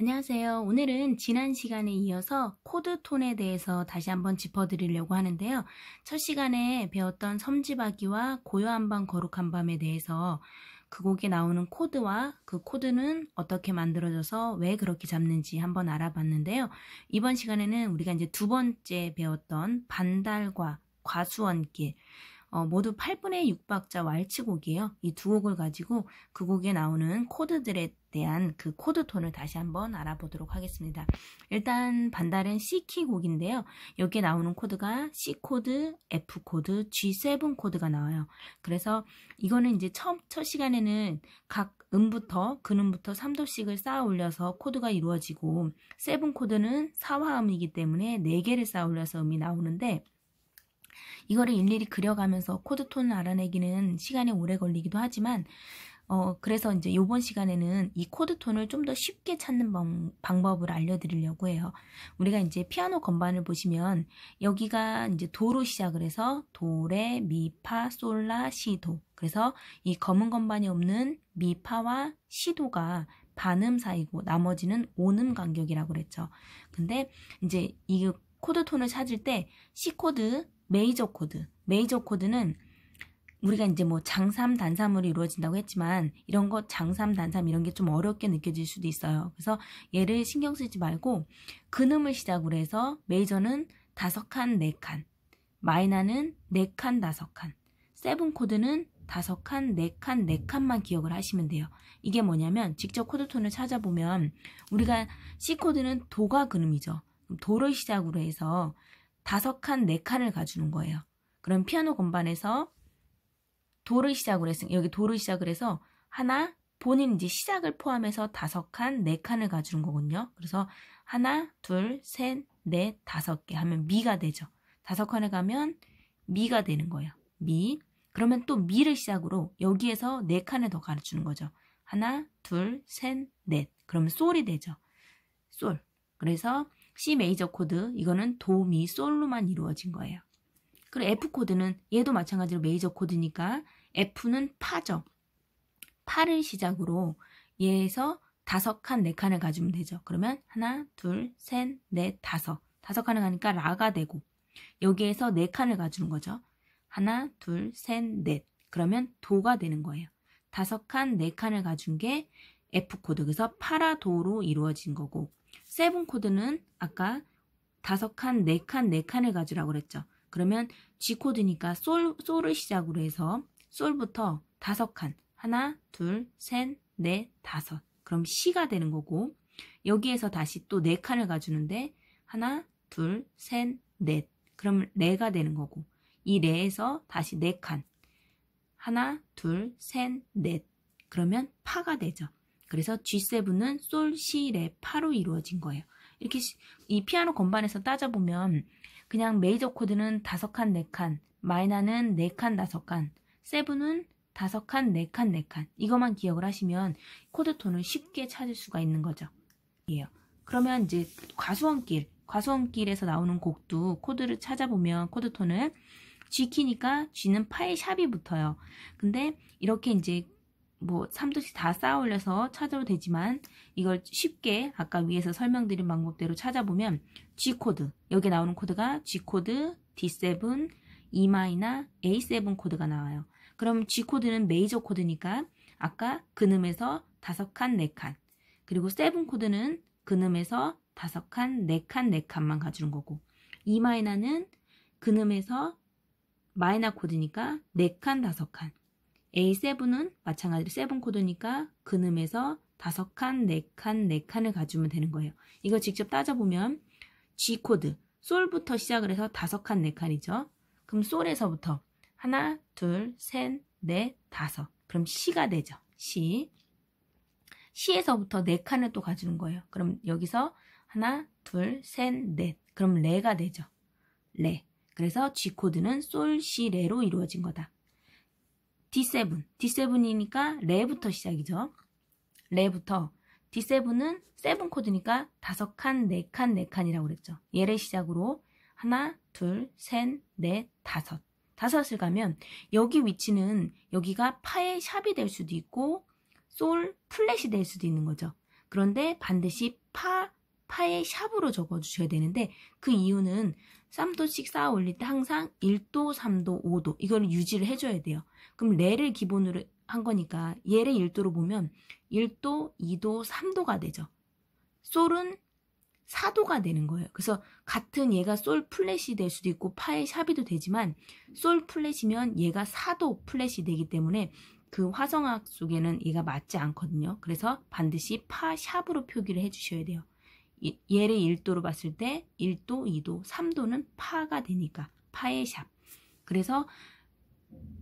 안녕하세요. 오늘은 지난 시간에 이어서 코드톤에 대해서 다시 한번 짚어드리려고 하는데요. 첫 시간에 배웠던 섬지박이와 고요한 밤 거룩한 밤에 대해서 그 곡에 나오는 코드와 그 코드는 어떻게 만들어져서 왜 그렇게 잡는지 한번 알아봤는데요. 이번 시간에는 우리가 이제 두 번째 배웠던 반달과 과수원길 어, 모두 8분의 6박자 왈츠곡이에요. 이 두 곡을 가지고 그 곡에 나오는 코드들의 대한 그 코드 톤을 다시 한번 알아보도록 하겠습니다. 일단 반달은 C키 곡인데요. 여기에 나오는 코드가 C 코드, F 코드, G7 코드가 나와요. 그래서 이거는 이제 처음 첫 시간에는 각 음부터 근음부터 3도씩을 쌓아 올려서 코드가 이루어지고 7 코드는 4화음이기 때문에 4개를 쌓아 올려서 음이 나오는데 이거를 일일이 그려가면서 코드 톤을 알아내기는 시간이 오래 걸리기도 하지만 어, 그래서 이제 이번 시간에는 이 코드 톤을 좀 더 쉽게 찾는 방, 방법을 알려드리려고 해요. 우리가 이제 피아노 건반을 보시면 여기가 이제 도로 시작을 해서 도레, 미, 파, 솔라, 시, 도. 그래서 이 검은 건반이 없는 미, 파와 시, 도가 반음 사이고 나머지는 온음 간격이라고 그랬죠. 근데 이제 이 코드 톤을 찾을 때 C 코드, 메이저 코드, 메이저 코드는 우리가 이제 뭐 장삼 단삼으로 이루어진다고 했지만 이런 거 장삼 단삼 이런 게 좀 어렵게 느껴질 수도 있어요. 그래서 얘를 신경 쓰지 말고 근음을 시작으로 해서 메이저는 다섯 칸, 네 칸, 마이너는 네 칸, 다섯 칸, 세븐 코드는 다섯 칸, 네 칸, 네 칸만 기억을 하시면 돼요. 이게 뭐냐면 직접 코드톤을 찾아보면 우리가 C 코드는 도가 근음이죠. 도를 시작으로 해서 다섯 칸, 네 칸을 가주는 거예요. 그럼 피아노 건반에서 도를 시작으로 했으니 여기 도를 시작을 해서 하나 본인 이제 시작을 포함해서 다섯 칸, 네 칸을 가주는 거군요. 그래서 하나, 둘, 셋, 넷, 다섯 개 하면 미가 되죠. 다섯 칸에 가면 미가 되는 거예요. 미. 그러면 또 미를 시작으로 여기에서 네 칸을 더 가르치는 거죠. 하나, 둘, 셋, 넷. 그러면 솔이 되죠. 솔. 그래서 C 메이저 코드 이거는 도, 미, 솔로만 이루어진 거예요. 그리고 F 코드는 얘도 마찬가지로 메이저 코드니까 F는 파죠. 파를 시작으로 얘에서 다섯 칸, 네 칸을 가주면 되죠. 그러면 하나, 둘, 셋, 넷, 다섯. 다섯 칸을 가니까 라가 되고 여기에서 네 칸을 가주는 거죠. 하나, 둘, 셋, 넷. 그러면 도가 되는 거예요. 다섯 칸, 네 칸을 가준 게 F 코드. 그래서 파라도로 이루어진 거고 세븐 코드는 아까 다섯 칸, 네 칸, 네 칸을 가주라고 그랬죠. 그러면 G 코드니까 솔, 솔을 시작으로 해서 솔부터 다섯 칸 하나 둘셋넷 다섯 그럼 C가 되는 거고 여기에서 다시 또 네 칸을 가주는데 하나 둘셋넷 그럼 레가 되는 거고 이 레에서 다시 네칸 하나 둘셋넷 그러면 파가 되죠. 그래서 G7은 솔, 시, 레, 파로 이루어진 거예요. 이렇게 이 피아노 건반에서 따져보면 그냥 메이저 코드는 다섯 칸, 네 칸, 마이너는 네 칸, 다섯 칸, 세븐은 다섯 칸, 네 칸, 네 칸. 이것만 기억을 하시면 코드 톤을 쉽게 찾을 수가 있는 거죠. 예요. 그러면 이제 과수원길, 과수원길에서 나오는 곡도 코드를 찾아보면 코드 톤을 G키니까 G는 파의 샵이 붙어요. 근데 이렇게 이제 뭐 삼도씩 다 쌓아 올려서 찾아도 되지만 이걸 쉽게 아까 위에서 설명드린 방법대로 찾아보면 G코드 여기 나오는 코드가 G코드, D7, E마이나 A7 코드가 나와요. 그럼 G코드는 메이저 코드니까 아까 근음에서 5 칸, 네 칸. 그리고 7 코드는 근음에서 5 칸, 네 칸, 네 칸만 가주는 거고 E마이너는 근음에서 마이너 코드니까 네 칸, 다섯 칸. A7은 마찬가지로 세븐 코드니까 근음에서 5 칸, 4 칸, 4 칸을 가주면 되는 거예요. 이거 직접 따져보면 G 코드, 솔부터 시작을 해서 5 칸, 4 칸이죠. 그럼 솔에서부터 하나, 둘, 셋, 넷, 다섯. 그럼 C가 되죠. C. C에서부터 4 칸을 또 가주는 거예요. 그럼 여기서 하나, 둘, 셋, 넷. 그럼 레가 되죠. 레. 그래서 G 코드는 솔, 시, 레로 이루어진 거다. D7, D7이니까 레부터 시작이죠. 레부터 D7은 세븐 코드니까 다섯 칸, 네 칸, 네 칸이라고 그랬죠. 얘를 시작으로 하나, 둘, 셋, 넷, 다섯. 다섯을 가면 여기 위치는 여기가 파의 샵이 될 수도 있고 솔 플랫이 될 수도 있는 거죠. 그런데 반드시 파 파의 샵으로 적어주셔야 되는데 그 이유는 3도씩 쌓아 올릴 때 항상 1도, 3도, 5도 이걸 유지를 해줘야 돼요. 그럼 레를 기본으로 한 거니까 얘를 1도로 보면 1도, 2도, 3도가 되죠. 솔은 4도가 되는 거예요. 그래서 같은 얘가 솔 플랫이 될 수도 있고 파의 샵이도 되지만 솔 플랫이면 얘가 4도 플랫이 되기 때문에 그 화성학 속에는 얘가 맞지 않거든요. 그래서 반드시 파 샵으로 표기를 해주셔야 돼요. 얘를 1도로 봤을 때 1도, 2도, 3도는 파가 되니까 파의 샵. 그래서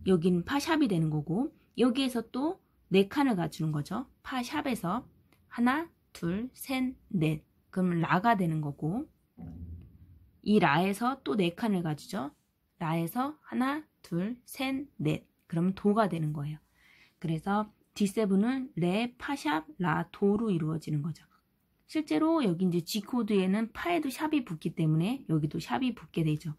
여긴 파샵이 되는 거고 여기에서 또 4칸을 가주는 거죠. 파샵에서 하나, 둘, 셋, 넷. 그러면 라가 되는 거고 이 라에서 또 4칸을 가지죠. 라에서 하나, 둘, 셋, 넷. 그러면 도가 되는 거예요. 그래서 D7은 레, 파샵, 라, 도로 이루어지는 거죠. 실제로 여기 이제 G코드에는 파에도 샵이 붙기 때문에 여기도 샵이 붙게 되죠.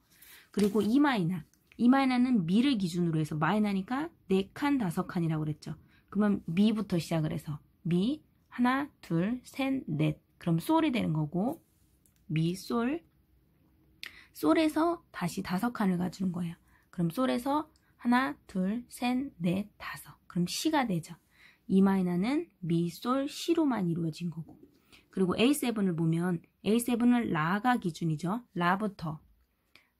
그리고 E 마이너. 이 e 마이너는 미를 기준으로 해서 마이너니까 4칸, 5칸이라고 그랬죠. 그러면 미부터 시작을 해서 미, 하나, 둘, 셋, 넷. 그럼 솔이 되는 거고 미, 솔. 솔에서 다시 다섯 칸을 가주는 거예요. 그럼 솔에서 하나, 둘, 셋, 넷, 다섯. 그럼 시가 되죠. 이 e 마이너는 미, 솔, 시로만 이루어진 거고. 그리고 A7을 보면 A7은 라가 기준이죠. 라부터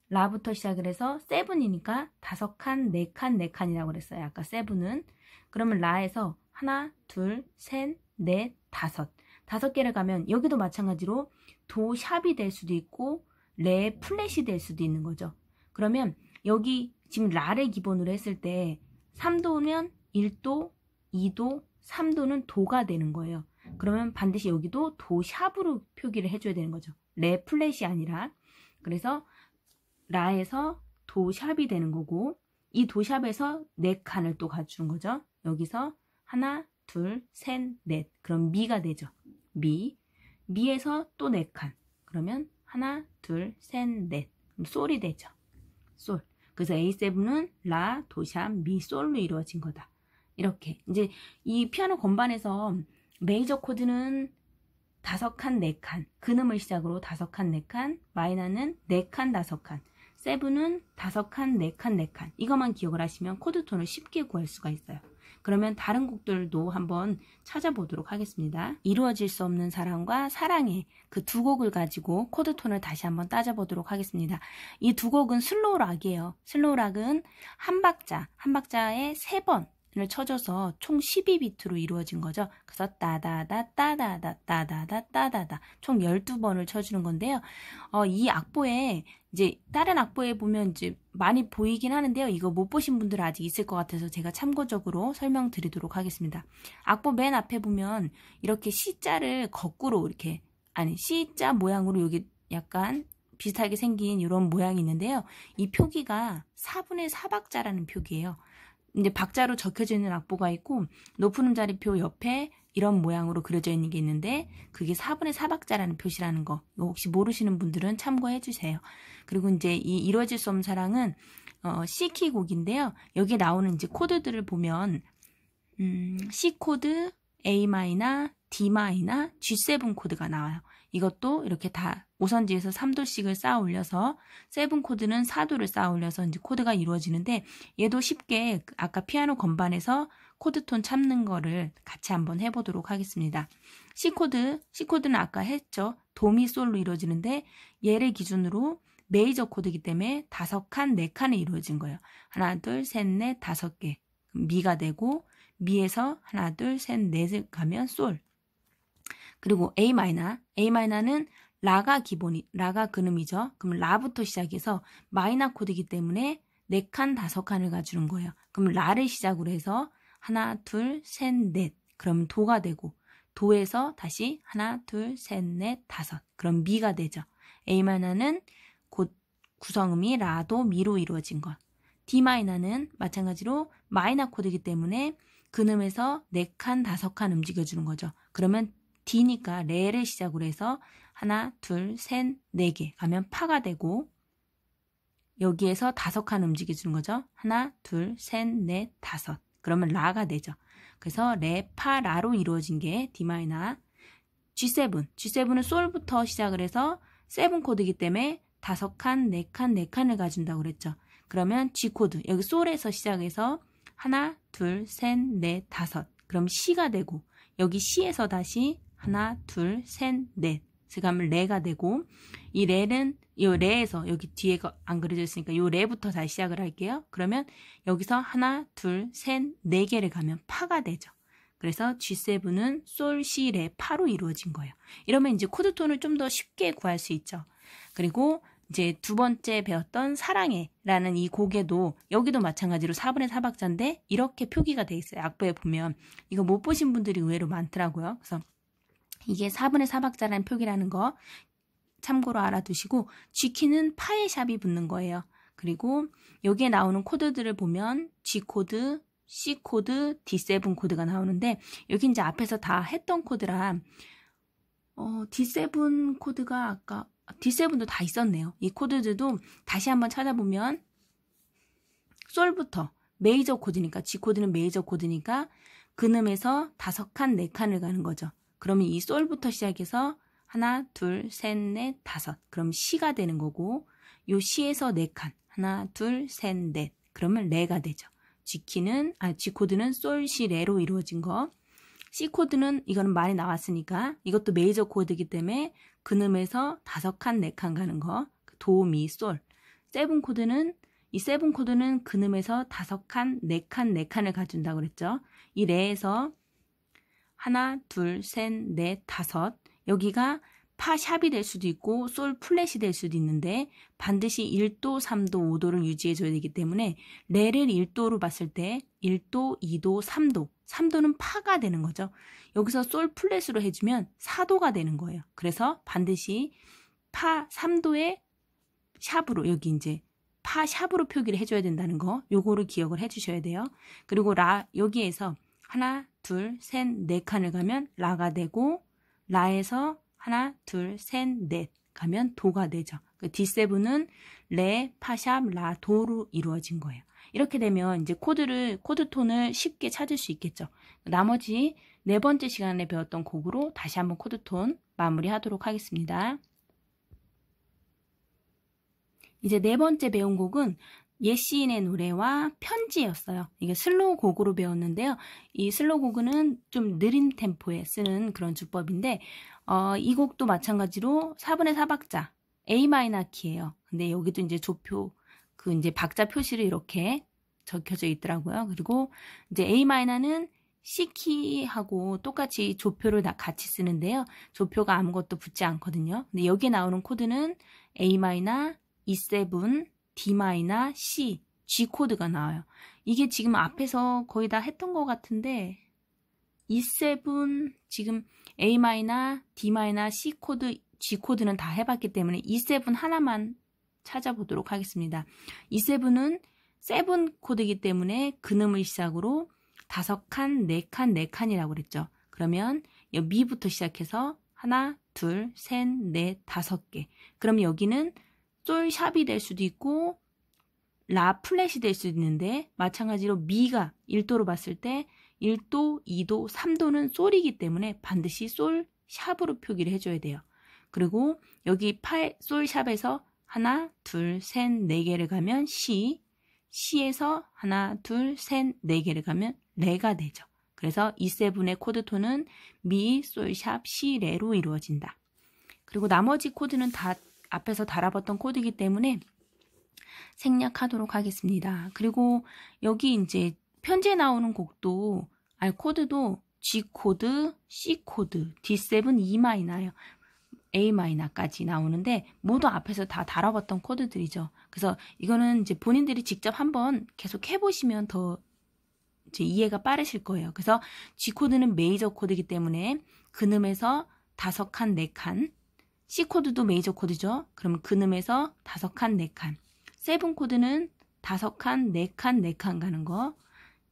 라부터 시작을 해서 세븐이니까 5 칸, 4 칸, 4 칸이라고 그랬어요. 아까 세븐은 그러면 라에서 하나, 둘, 셋, 넷, 다섯 다섯 개를 가면 여기도 마찬가지로 도 샵이 될 수도 있고 레 플랫이 될 수도 있는 거죠. 그러면 여기 지금 라를 기본으로 했을 때 3도면 1도, 2도, 3도는 도가 되는 거예요. 그러면 반드시 여기도 도샵으로 표기를 해줘야 되는 거죠. 레플렛이 아니라 그래서 라에서 도샵이 되는 거고 이 도샵에서 네 칸을 또갖주는 거죠. 여기서 하나, 둘, 셋, 넷. 그럼 미가 되죠. 미. 미에서 또 네 칸. 그러면 하나, 둘, 셋, 넷. 솔이 되죠. 솔. 그래서 A7은 라, 도샵, 미, 솔로 이루어진 거다. 이렇게. 이제 이 피아노 건반에서 메이저 코드는 다섯 칸, 네 칸. 근음을 시작으로 다섯 칸, 네 칸. 마이너는 네 칸, 다섯 칸. 세븐은 다섯 칸, 네 칸, 네 칸. 이것만 기억을 하시면 코드 톤을 쉽게 구할 수가 있어요. 그러면 다른 곡들도 한번 찾아보도록 하겠습니다. 이루어질 수 없는 사랑과 사랑해 그두 곡을 가지고 코드 톤을 다시 한번 따져보도록 하겠습니다. 이 두 곡은 슬로우 락이에요. 슬로우 락은 한 박자, 한 박자에 세번 를 쳐줘서 총 12비트로 이루어진 거죠. 그래서 따다다 따다다 따다다 따다다 총 12번을 쳐주는 건데요. 어, 이 악보에 이제 다른 악보에 보면 이제 많이 보이긴 하는데요. 이거 못 보신 분들 아직 있을 것 같아서 제가 참고적으로 설명드리도록 하겠습니다. 악보 맨 앞에 보면 이렇게 C자를 거꾸로 이렇게 아니 C자 모양으로 여기 약간 비슷하게 생긴 이런 모양이 있는데요. 이 표기가 4분의 4박자라는 표기예요. 이제 박자로 적혀져 있는 악보가 있고 높은 음자리표 옆에 이런 모양으로 그려져 있는 게 있는데 그게 4분의 4박자라는 표시라는 거 혹시 모르시는 분들은 참고해 주세요. 그리고 이제 이 이루어질 수 없는 사랑은 어, C키 곡인데요. 여기에 나오는 이제 코드들을 보면 음, C 코드, a 마이나 d 마이나 G7 코드가 나와요. 이것도 이렇게 다 5선지에서 3도씩을 쌓아 올려서 세븐 코드는 4도를 쌓아 올려서 이제 코드가 이루어지는데 얘도 쉽게 아까 피아노 건반에서 코드톤 참는 거를 같이 한번 해보도록 하겠습니다. C 코드, C 코드는 아까 했죠. 도미 솔로 이루어지는데 얘를 기준으로 메이저 코드이기 때문에 다섯 칸, 네 칸에 이루어진 거예요. 하나, 둘, 셋, 넷, 다섯 개. 미가 되고 미에서 하나, 둘, 셋, 넷을 가면 솔. 그리고 A 마이너, A 마이너는 라가 기본이 라가 그음이죠 그럼 라부터 시작해서 마이너 코드이기 때문에 네 칸, 다섯 칸을 가주는 거예요. 그럼 라를 시작으로 해서 하나, 둘, 셋, 넷. 그럼 도가 되고 도에서 다시 하나, 둘, 셋, 넷, 다섯. 그럼 미가 되죠. A 마이너는 곧 구성음이 라도 미로 이루어진 것. D 마이너는 마찬가지로 마이너 코드이기 때문에 근음에서 네 칸, 다섯 칸 움직여주는 거죠. 그러면 D니까 레를 시작으로 해서 하나, 둘, 셋, 네 개 가면 파가 되고 여기에서 다섯 칸 움직여주는 거죠. 하나, 둘, 셋, 넷, 다섯. 그러면 라가 되죠. 그래서 레, 파, 라로 이루어진 게 D마이너 G7. G7은 솔부터 시작을 해서 세븐 코드이기 때문에 다섯 칸, 네 칸, 네 칸을 가진다고 그랬죠. 그러면 G 코드 여기 솔에서 시작해서 하나, 둘, 셋, 넷, 다섯. 그럼 C가 되고 여기 C에서 다시 하나, 둘, 셋, 넷. 즉 하면 레가 되고 이 레는 이 레에서 여기 뒤에가 안 그려져 있으니까 이 레부터 다시 시작을 할게요. 그러면 여기서 하나, 둘, 셋, 네 개를 가면 파가 되죠. 그래서 G7은 솔, 시, 레, 파로 이루어진 거예요. 이러면 이제 코드톤을 좀 더 쉽게 구할 수 있죠. 그리고 이제 두 번째 배웠던 사랑해라는 이 곡에도 여기도 마찬가지로 4분의 4박자인데 이렇게 표기가 돼 있어요. 악보에 보면 이거 못 보신 분들이 의외로 많더라고요. 그래서 이게 4분의 4박자라는 표기라는 거 참고로 알아두시고 G키는 파의 샵이 붙는 거예요. 그리고 여기에 나오는 코드들을 보면 G코드, C코드, D7 코드가 나오는데 여기 이제 앞에서 다 했던 코드라 어, D7 코드가 아까 D7도 다 있었네요. 이 코드들도 다시 한번 찾아보면 솔부터 메이저 코드니까 G코드는 메이저 코드니까 근음에서 다섯 칸, 네 칸을 가는 거죠. 그러면 이 솔부터 시작해서 하나, 둘, 셋, 넷, 다섯. 그럼 시가 되는 거고 요 시에서 네 칸. 하나, 둘, 셋, 넷. 그러면 레가 되죠. G키는 아 G코드는 솔 시 레로 이루어진 거. C코드는 이거는 많이 나왔으니까 이것도 메이저 코드이기 때문에 근음에서 다섯 칸, 네 칸 가는 거. 도, 미, 솔. 세븐 코드는 이 세븐 코드는 근음에서 다섯 칸, 네 칸, 네 칸을 가준다고 그랬죠. 이 레에서 하나, 둘, 셋, 넷, 다섯. 여기가 파샵이 될 수도 있고 솔 플랫이 될 수도 있는데 반드시 1도, 3도, 5도를 유지해줘야 되기 때문에 레를 1도로 봤을 때 1도, 2도, 3도 3도는 파가 되는 거죠. 여기서 솔 플랫으로 해주면 4도가 되는 거예요. 그래서 반드시 파 3도의 샵으로 여기 이제 파 샵으로 표기를 해줘야 된다는 거 요거를 기억을 해주셔야 돼요. 그리고 라 여기에서 하나 둘, 셋, 넷 칸을 가면 라가 되고 라에서 하나, 둘, 셋, 넷 가면 도가 되죠. 그 D7은 레, 파샵, 라, 도로 이루어진 거예요. 이렇게 되면 이제 코드를 코드 톤을 쉽게 찾을 수 있겠죠. 나머지 네 번째 시간에 배웠던 곡으로 다시 한번 코드 톤 마무리하도록 하겠습니다. 이제 네 번째 배운 곡은 예 시인의 노래와 편지였어요. 이게 슬로우 곡으로 배웠는데요. 이 슬로우 곡은 좀 느린 템포에 쓰는 그런 주법인데 어, 이 곡도 마찬가지로 4분의 4박자 A 마이너 키예요. 근데 여기도 이제 조표 그 이제 박자 표시를 이렇게 적혀져 있더라고요. 그리고 이제 A 마이너는 C 키하고 똑같이 조표를 다 같이 쓰는데요. 조표가 아무것도 붙지 않거든요. 근데 여기 나오는 코드는 A 마이너 E7 D마이나 C, G 코드가 나와요. 이게 지금 앞에서 거의 다 했던 것 같은데 E7 지금 A 마이나 D 마이나 C 코드, G 코드는 다 해봤기 때문에 E7 하나만 찾아보도록 하겠습니다. E7은 세븐 코드이기 때문에 근음을 시작으로 다섯 칸, 네 칸, 네 칸이라고 그랬죠. 그러면 미부터 시작해서 하나, 둘, 셋, 넷, 다섯 개. 그럼 여기는 솔샵이 될 수도 있고 라 플랫이 될수도 있는데 마찬가지로 미가 1도로 봤을 때 1도, 2도, 3도는 솔이기 때문에 반드시 솔 샵으로 표기를 해줘야 돼요. 그리고 여기 팔 솔샵에서 하나, 둘, 셋, 네 개를 가면 시, 시에서 하나, 둘, 셋, 네 개를 가면 레가 되죠. 그래서 E7의 코드톤은 미, 솔, 샵, 시, 레로 이루어진다. 그리고 나머지 코드는 다 앞에서 달아봤던 코드이기 때문에 생략하도록 하겠습니다. 그리고 여기 이제 편지에 나오는 곡도 아 코드도 G 코드, C 코드, D7, E 마이너요. A 마이너까지 나오는데 모두 앞에서 다 달아봤던 코드들이죠. 그래서 이거는 이제 본인들이 직접 한번 계속 해보시면 더 이제 이해가 빠르실 거예요. 그래서 G 코드는 메이저 코드이기 때문에 근음에서 다섯 칸, 네 칸, C 코드도 메이저 코드죠. 그럼 근음에서 다섯 칸, 네 칸. 세븐 코드는 다섯 칸, 네 칸, 네 칸 가는 거.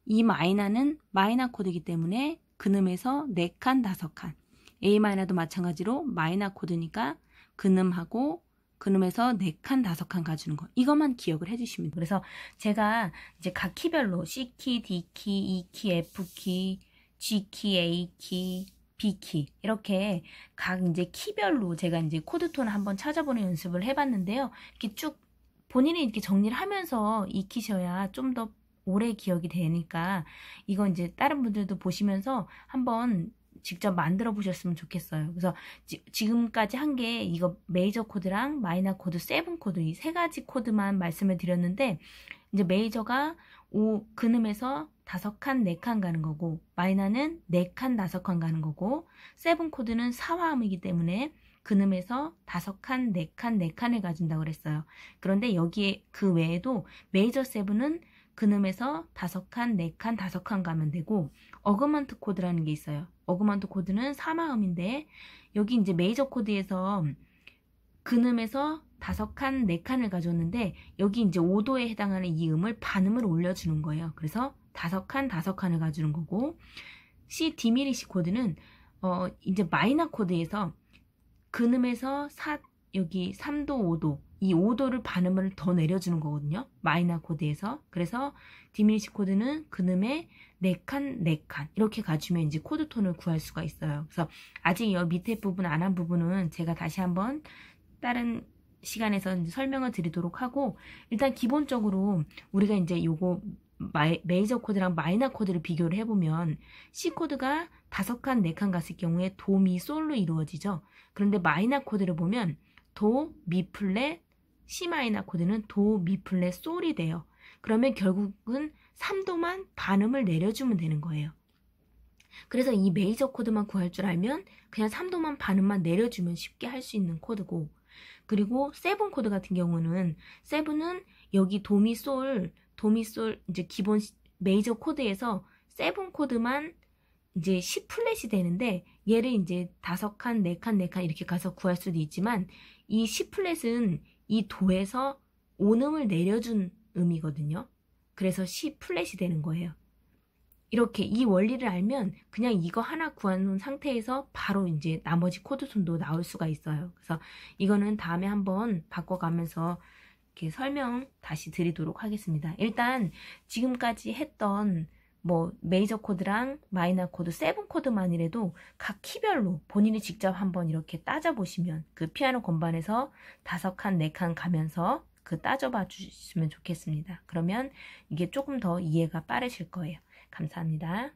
이 마이너는 마이너 코드이기 때문에 근음에서 네 칸, 다섯 칸. A 마이너도 마찬가지로 마이너 코드니까 근음하고 그놈에서 네칸 5칸 가주는 거. 이것만 기억을 해주시면 돼요. 그래서 제가 이제 각 키별로 C키, D키, E키, F키, G키, A키, B키 이렇게 각 이제 키별로 제가 이제 코드톤을 한번 찾아보는 연습을 해봤는데요. 이렇게 쭉 본인이 이렇게 정리를 하면서 익히셔야 좀 더 오래 기억이 되니까 이거 이제 다른 분들도 보시면서 한번 직접 만들어 보셨으면 좋겠어요. 그래서 지, 금까지 한 게 이거 메이저 코드랑 마이너 코드, 세븐 코드 이 세 가지 코드만 말씀을 드렸는데 이제 메이저가 오, 근음에서 다섯 칸, 네칸 가는 거고 마이너는 네 칸, 다섯 칸 가는 거고 세븐 코드는 사화음이기 때문에 근음에서 다섯 칸, 네 칸, 네 칸을 가진다고 그랬어요. 그런데 여기에 그 외에도 메이저 세븐은 근음에서 다섯 칸, 네 칸, 다섯 칸 가면 되고 어그먼트 코드라는 게 있어요. 어그먼트 코드는 사마음인데 여기 이제 메이저 코드에서 근음에서 다섯 칸, 네 칸을 가졌는데 여기 이제 5도에 해당하는 이 음을 반음을 올려주는 거예요. 그래서 다섯 칸, 다섯 칸을 가주는 거고 C 디미리시 코드는 어 이제 마이너 코드에서 근음에서 4 여기 3도, 5도 이 5도를 반음을 더 내려주는 거거든요. 마이너 코드에서. 그래서 디미니시 코드는 근음에 4칸, 4칸 이렇게 가주면 이제 코드 톤을 구할 수가 있어요. 그래서 아직 여 밑에 부분 안 한 부분은 제가 다시 한번 다른 시간에서 설명을 드리도록 하고 일단 기본적으로 우리가 이제 요거 마이, 메이저 코드랑 마이너 코드를 비교를 해보면 C 코드가 다섯 칸, 네 칸 갔을 경우에 도, 미, 솔로 이루어지죠. 그런데 마이너 코드를 보면 도, 미 플랫, C 마이너 코드는 도, 미 플랫, 솔이 돼요. 그러면 결국은 3도만 반음을 내려주면 되는 거예요. 그래서 이 메이저 코드만 구할 줄 알면 그냥 3도만 반음만 내려주면 쉽게 할 수 있는 코드고 그리고 세븐 코드 같은 경우는 세븐은 여기 도미 솔 도미솔 이제 기본 메이저 코드에서 세븐 코드만 이제 10 플랫이 되는데 얘를 이제 다섯 칸, 네 칸, 네 칸 이렇게 가서 구할 수도 있지만 이10 플랫은 이 도에서 온음을 내려준 음이거든요. 그래서 10 플랫이 되는 거예요. 이렇게 이 원리를 알면 그냥 이거 하나 구한 상태에서 바로 이제 나머지 코드 손도 나올 수가 있어요. 그래서 이거는 다음에 한번 바꿔가면서 이렇게 설명 다시 드리도록 하겠습니다. 일단 지금까지 했던 뭐 메이저 코드랑 마이너 코드, 세븐 코드만이라도 각 키별로 본인이 직접 한번 이렇게 따져보시면 그 피아노 건반에서 다섯 칸, 네 칸 가면서 그 따져봐 주시면 좋겠습니다. 그러면 이게 조금 더 이해가 빠르실 거예요. 감사합니다.